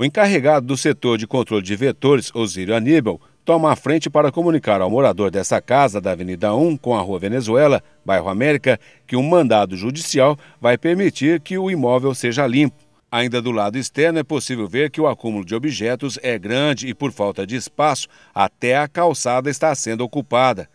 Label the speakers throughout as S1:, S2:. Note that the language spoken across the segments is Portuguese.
S1: O encarregado do setor de controle de vetores, Osírio Aníbal, toma a frente para comunicar ao morador dessa casa da Avenida 1 com a Rua Venezuela, bairro América, que um mandado judicial vai permitir que o imóvel seja limpo. Ainda do lado externo é possível ver que o acúmulo de objetos é grande e por falta de espaço, até a calçada está sendo ocupada.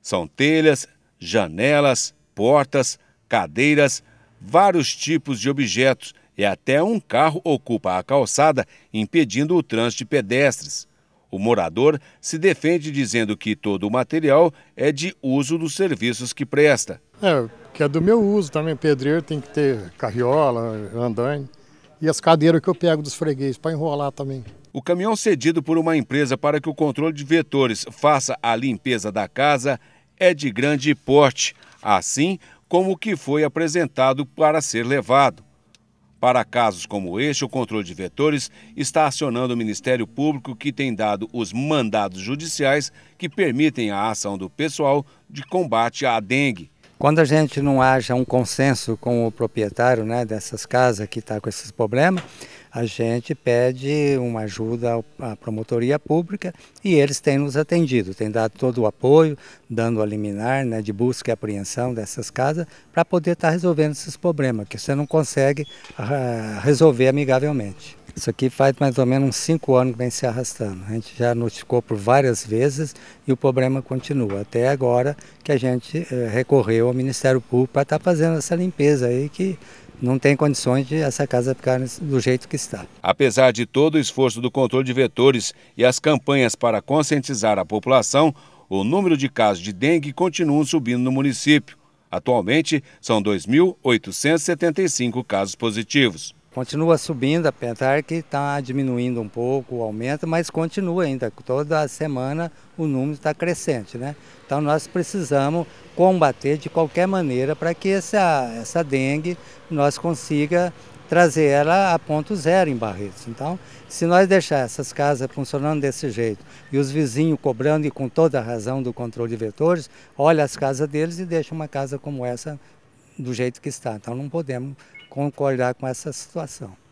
S1: São telhas, janelas, portas, cadeiras, vários tipos de objetos e até um carro ocupa a calçada, impedindo o trânsito de pedestres. O morador se defende dizendo que todo o material é de uso dos serviços que presta.
S2: É, que é do meu uso também. Pedreiro tem que ter carriola, andaime e as cadeiras que eu pego dos fregueses para enrolar também.
S1: O caminhão cedido por uma empresa para que o controle de vetores faça a limpeza da casa é de grande porte, assim como o que foi apresentado para ser levado. Para casos como este, o controle de vetores está acionando o Ministério Público, que tem dado os mandados judiciais que permitem a ação do pessoal de combate à dengue.
S2: Quando a gente não haja um consenso com o proprietário né, dessas casas que está com esses problemas, a gente pede uma ajuda à promotoria pública e eles têm nos atendido, têm dado todo o apoio, dando a liminar né, de busca e apreensão dessas casas para poder estar tá resolvendo esses problemas que você não consegue ah, resolver amigavelmente. Isso aqui faz mais ou menos uns cinco anos que vem se arrastando. A gente já notificou por várias vezes e o problema continua. Até agora que a gente eh, recorreu ao Ministério Público para estar tá fazendo essa limpeza aí que não tem condições de essa casa ficar do jeito que está.
S1: Apesar de todo o esforço do controle de vetores e as campanhas para conscientizar a população, o número de casos de dengue continua subindo no município. Atualmente, são 2.875 casos positivos.
S2: Continua subindo, apesar que está diminuindo um pouco o aumento, mas continua ainda. Toda semana o número está crescente. Né? Então nós precisamos combater de qualquer maneira para que essa, essa dengue nós consiga trazer ela a ponto zero em Barretos. Então, se nós deixar essas casas funcionando desse jeito e os vizinhos cobrando e com toda a razão do controle de vetores, olha as casas deles e deixa uma casa como essa do jeito que está. Então não podemos concordar com essa situação.